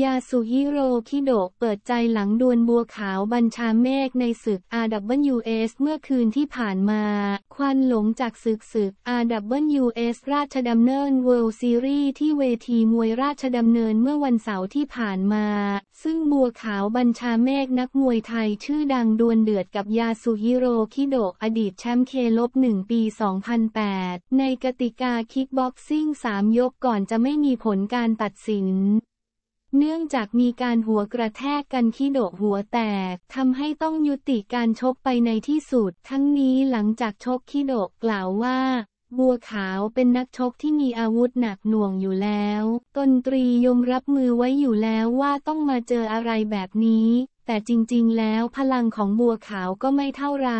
ยาสุฮิโรคิโดะ เปิดใจหลังดวลบัวขาว บัญชาเมฆในศึก RWS เมื่อคืนที่ผ่านมา ควันหลงจากศึกศึก RWS ราชดำเนินเวิลด์ซีรีส์ที่เวทีมวยราชดำเนินเมื่อวันเสาร์ที่ผ่านมา ซึ่งบัวขาวบัญชาเมฆนักมวยไทยชื่อดังดวลเดือดกับยาสุฮิโรคิโดะอดีตแชมป์เคลบหนึ่งปี 2008 ในกติกาคิกบ็อกซิ่ง3 ยกก่อนจะไม่มีผลการตัดสินเนื่องจากมีการหัวกระแทกกันที่โดหัวแตก ทำให้ต้องยุติการชกไปในที่สุด ทั้งนี้หลังจากชกที่โดกล่าวว่า บัวขาวเป็นนักชกที่มีอาวุธหนักหน่วงอยู่แล้ว ตนตรียมรับมือไว้อยู่แล้วว่าต้องมาเจออะไรแบบนี้ แต่จริงๆแล้วพลังของบัวขาวก็ไม่เท่าไร